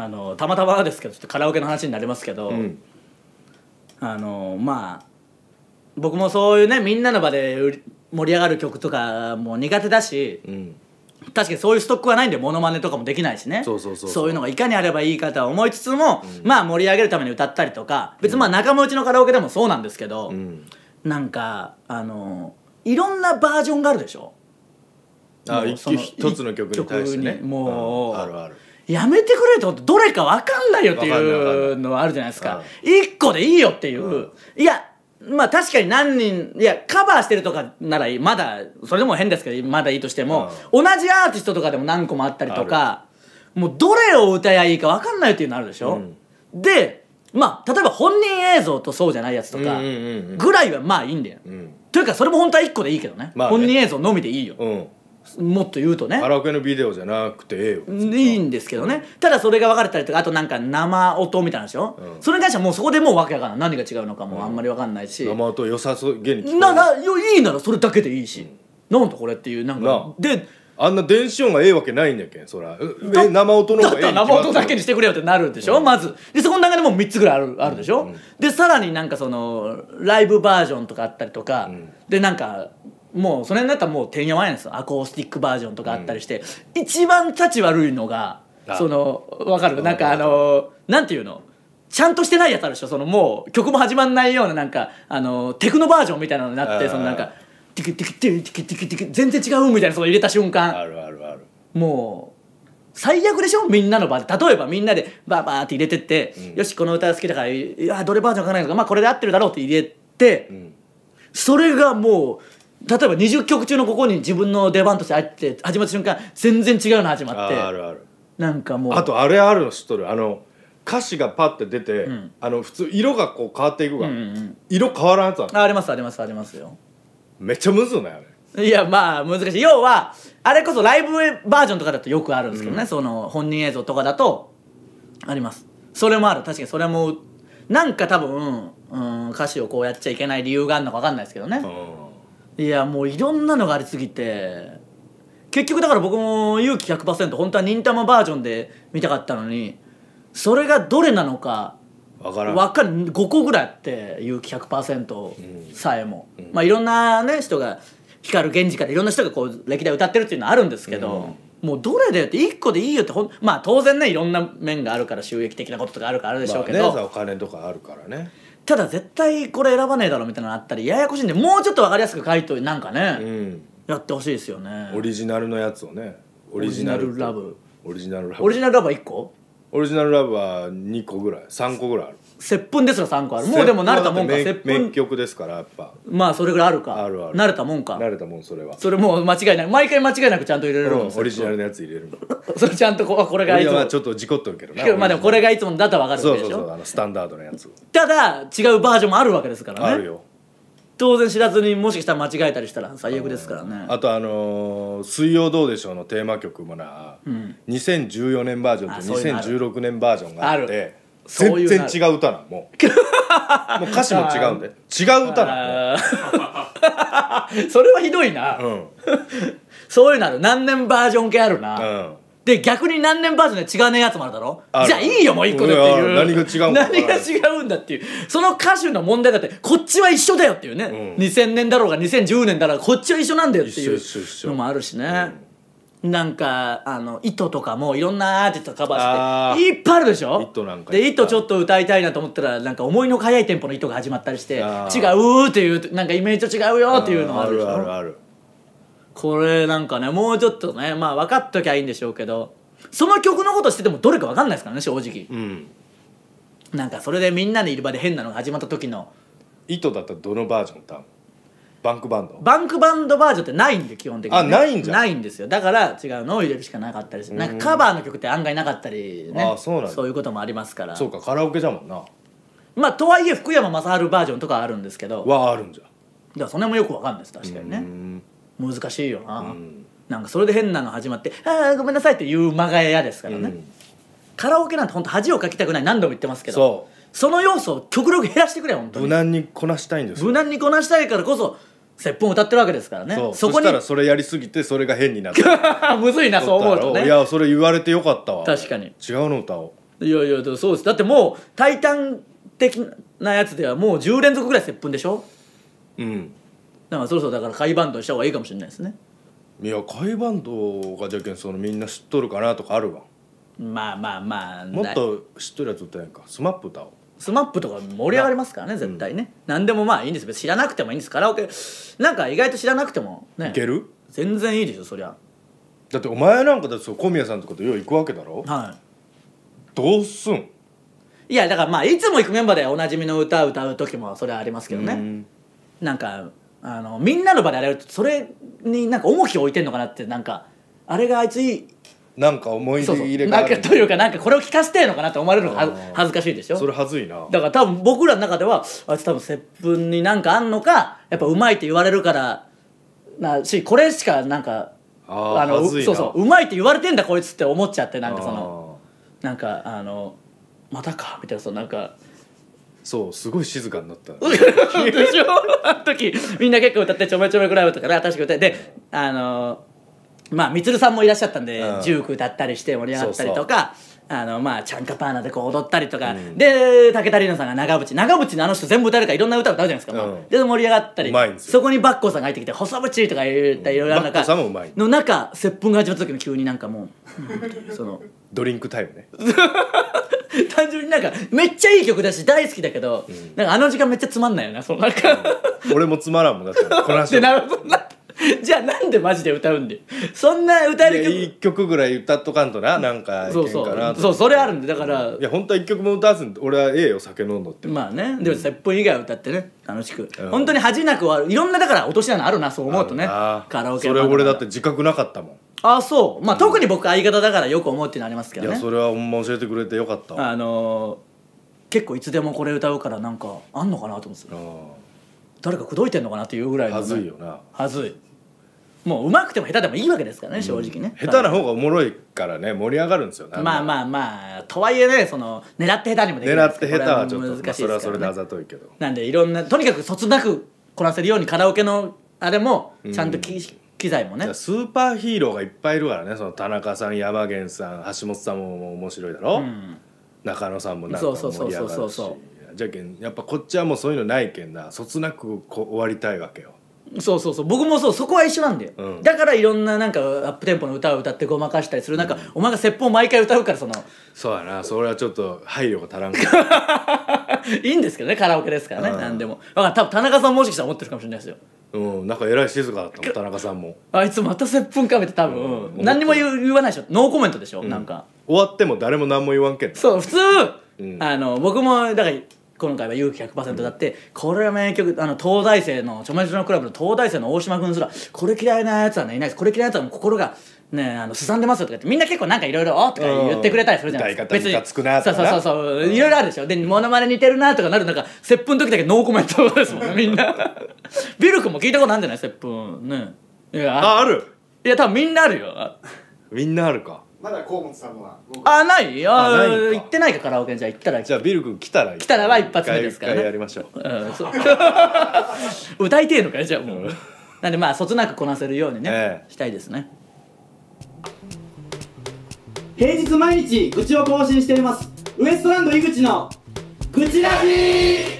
あのたまたまですけどちょっとカラオケの話になりますけど、うん、あのまあ僕もそういうねみんなの場で盛り上がる曲とかも苦手だし、うん、確かにそういうストックはないんでモノマネとかもできないしねそういうのがいかにあればいいかとは思いつつも、うん、まあ盛り上げるために歌ったりとか別にまあ仲間内のカラオケでもそうなんですけど、うん、なんかあのいろんなバージョンがあるでしょ。あ一つの曲に対してね。もうあるあるやめてくれとどれか分かんないよっていうのはあるじゃないですか一、個でいいよっていう、いやまあ確かに何人いやカバーしてるとかならまだそれでも変ですけどまだいいとしても、同じアーティストとかでも何個もあったりとかもうどれを歌やいいか分かんないっていうのあるでしょ、うでまあ例えば本人映像とそうじゃないやつとかぐらいはまあいいんだよ、というかそれも本当は1個でいいけどね本人映像のみでいいよ、もっと言うとねカラオケのビデオじゃなくてええよいいんですけどね、ただそれが分かれたりとかあとなんか生音みたいなんでしょ、うん、それに関してはもうそこでもうわけわかんない何が違うのかもあんまり分かんないし、生音良さそうげにななよいいならそれだけでいいし、うん、なんだこれっていうなんかであんな電子音がええわけないんやけんそら生音の方がええ生音だけにしてくれよってなるでしょ、うん、まずでそこの中でも3つぐらいあるあるでしょ、うんうん、でさらになんかそのライブバージョンとかあったりとか、うん、でなんかもうそれになったらもうてんやわんやんですアコースティックバージョンとかあったりして、うん、一番たち悪いのがそのわかるなんかあのなんていうのちゃんとしてないやつあるでしょそのもう曲も始まんないようななんかあのテクノバージョンみたいなのになってそのなんかティキティキティキティキティキ全然違うみたいなその入れた瞬間あるあるあるもう最悪でしょみんなの場で例えばみんなでバーバーって入れてって、うん、よしこの歌好きだからいやどれバージョンかないのかまあこれで合ってるだろうって入れて、うん、それがもう例えば20曲中のここに自分の出番として入って始まった瞬間全然違うの始まってあるあるなんかもうあとあれあるの知っとるあの歌詞がパッて出て、うん、あの普通色がこう変わっていくが、うんうん、色変わらんやつあありますありますありますよめっちゃむずいねあれいやまあ難しい要はあれこそライブバージョンとかだとよくあるんですけどね、うん、その本人映像とかだとありますそれもある確かにそれもなんか多分、うん、歌詞をこうやっちゃいけない理由があるのか分かんないですけどね、うんいやもういろんなのがありすぎて結局だから僕も勇気100%本当は忍たまバージョンで見たかったのにそれがどれなのか分からん分かる5個ぐらいあって勇気100%さえも、うんうん、まあいろんなね人が光る源氏からいろんな人がこう歴代歌ってるっていうのはあるんですけど、うん、もうどれだよって1個でいいよってほんまあ当然ねいろんな面があるから収益的なこととかあるからあるでしょうけど、まあね、お金とかあるからねただ絶対これ選ばねえだろみたいなのあったりややこしいんでもうちょっと分かりやすく書いてなんかね、うん、やってほしいですよねオリジナルのやつをねオリジナルラブオリジナルラブオリジナルラブは1個オリジナルラブは2個ぐらい3個ぐらいある接吻ですら3個あるもうでも慣れたもんか接吻曲ですからやっぱまあそれぐらいあるかあるある慣れたもんか慣れたもんそれはそれもう間違いない毎回間違いなくちゃんと入れれるもん、うん、オリジナルのやつ入れるもん それちゃんとここれがいつもちょっと事故っとるけどなまあでもこれがいつもだったら分かるけでしょそうそうそうあのスタンダードなやつただ違うバージョンもあるわけですからねあるよ当然知らずにもしかしたら間違えたりしたら最悪ですからねあとあのー水曜どうでしょう」のテーマ曲もな、2014年バージョンとそういう2016年バージョンがあってるそうう全然違う歌なんもう もう歌詞も違うんで違う歌なん それはひどいな、うん そういうのある何年バージョン系あるな、うんで逆に何年バージョンで違うねやつもあるだろじゃあいいよもう一個でっていう何が違う何が違うんだっていうその歌手の問題だってこっちは一緒だよっていうね、うん、2000年だろうが2010年だろうがこっちは一緒なんだよっていうのもあるしね、うん、なんかあの「糸」とかもいろんなアーティストカバーしていっぱいあるでしょ「糸」なんかで「糸」ちょっと歌いたいなと思ったらなんか思いの速いテンポの「糸」が始まったりして違うっていうなんかイメージと違うよっていうのもあるでしょあるあるあるこれなんかね、もうちょっとね、まあ分かっときゃいいんでしょうけど、その曲のことしててもどれか分かんないですからね、正直。うん。なんかそれでみんなでいる場で変なのが始まった時の。糸だったらどのバージョンだバンクバンドバンクバンドバージョンってないんで基本的に、ね、あないんじゃないんですよだから違うのを入れるしかなかったりして、なんかカバーの曲って案外なかったりねあそうなんそういうこともありますからそうかカラオケじゃもんなまあとはいえ福山雅治バージョンとかあるんですけどはあるんじゃだからそれもよくわかんないです確かにね難しいよな、うん、なんかそれで変なの始まって「ああごめんなさい」って言う間が嫌ですからね、うん、カラオケなんて本当恥をかきたくない何度も言ってますけどその要素を極力減らしてくれ本当に無難にこなしたいんです無難にこなしたいからこそ接吻歌ってるわけですからねそこにしたらそれやりすぎてそれが変になっ むずいなそう思うとねいやそれ言われてよかったわ確かに違うの歌をいやいやそうですだってもう「タイタン」的なやつではもう10連続ぐらい接吻でしょうんだからそろそろだから買いバンドした方がいいかもしれないですねいや買いバンドがじゃけんそのみんな知っとるかなとかあるわまあまあまあもっと知っとるやつ歌えんかスマップ歌おうスマップとか盛り上がりますからね絶対ね、うん、何でもまあいいんです別知らなくてもいいんですカラオケなんか意外と知らなくてもねいける全然いいでしょそりゃだってお前なんかだって小宮さんとかとよう行くわけだろはいどうすんいやだからまあいつも行くメンバーでおなじみの歌歌う時もそれはありますけどね、ん、なんかあのみんなの場であれやるとそれになんか重きを置いてんのかなってなんかあれがあいついいなんか思いそうそう入れなんるかというかなんかこれを聞かせてえのかなって思われるのは恥ずかしいでしょそれはずいなだから多分僕らの中ではあいつ多分接吻になんかあんのかやっぱうまいって言われるからなしこれしかなんかあのずいなそうそううまいって言われてんだこいつって思っちゃってなんかそのなんかあの「またか」みたいなそのなんかそうすごい静かになった でしょあの時みんな結構歌ってちょめちょめクラブとかね確か歌ってであのまあみつるさんもいらっしゃったんで、うん、ジューク歌ったりして盛り上がったりとかあのまあちゃんかパーナでこう踊ったりとか、うん、で武田里奈さんが長渕長渕のあの人全部歌えるからいろんな歌歌うじゃないですか、うん、で盛り上がったりそこにバッコさんが入ってきて「細渕」とか言ったりいろいろある中、うん、の中接吻が始まった時に急になんかもうそのドリンクタイムね 単純になんかめっちゃいい曲だし大好きだけど、うんなんかあの時間めっちゃつまんないよなそのなんか俺もつまらんもんだってこの話 でなるほどな じゃあなんでマジで歌うんでそんな歌える曲い1曲ぐらい歌っとかんとななんかそうそうそうそれあるんでだから、いや本当は1曲も歌わずに俺はええよ酒飲んどってまあねでもせっぷん」以外は歌ってね楽しく、うん本当に恥じなくはいろんなだから落とし穴あるなそう思うとねあカラオケそれ俺だって自覚なかったもんあそうまあ特に僕相方だからよく思うっていうのありますけど、いやそれはほんま教えてくれてよかったあのー結構いつでもこれ歌うからなんかあんのかなと思ってた誰か口説いてんのかなっていうぐらいのねはずいよなはずいもう上手くても下手でもいいわけですからね正直ね、下手な方がおもろいからね盛り上がるんですよねまあまあまあとはいえねその狙って下手にもでき狙って下手はちょっと、ねまあ、それはそれであざといけどなんでいろんなとにかくそつなくこなせるようにカラオケのあれもちゃんと機,、うん、機材もねスーパーヒーローがいっぱいいるからねその田中さん山源さん橋本さんも面白いだろ、うん、中野さんもなんか盛り上がるしじゃけんやっぱこっちはもうそういうのないけんなそつなくこ終わりたいわけよそうそうそう僕もそうそこは一緒なんだよ、うんだからいろんななんかアップテンポの歌を歌ってごまかしたりするなんか、お前が説法毎回歌うからそのそうやなそれはちょっと配慮が足らんか いいんですけどねカラオケですからね、うんなんでもだから多分田中さんもしかしたら思ってるかもしれないですようんなんかえらい静かだったの田中さんもあいつまた接吻かめて多うん分、何にも言言わないでしょノーコメントでしょ、なんか終わっても誰も何も言わんけんそう普通、んあの僕もだから今回は勇気100%だって、これは名曲あの東大生のちょめちょクラブの東大生の大島君すらこれ嫌いなやつはねいないですこれ嫌いなやつはもう心がねあのすさんでますよとかってみんな結構なんかいろいろ「おとか言ってくれたりするじゃないですか別にそうそうそういろいろあるでしょで似てるなとかなるなんか接吻の時だけノーコメントですもんみんな ビル君も聞いたことあるんじゃない接吻ねいやああるいや多分みんなあるよみんなあるかまだ河本さんのはあないあ行ってないかカラオケじゃあ行ったらじゃあビル君来たら来たらは一発目ですからやりましょう、う 歌いてえのかじゃあもう、なんでまあそつなくこなせるようにね、したいですね平日毎日愚痴を更新していますウエストランド井口の愚痴ラし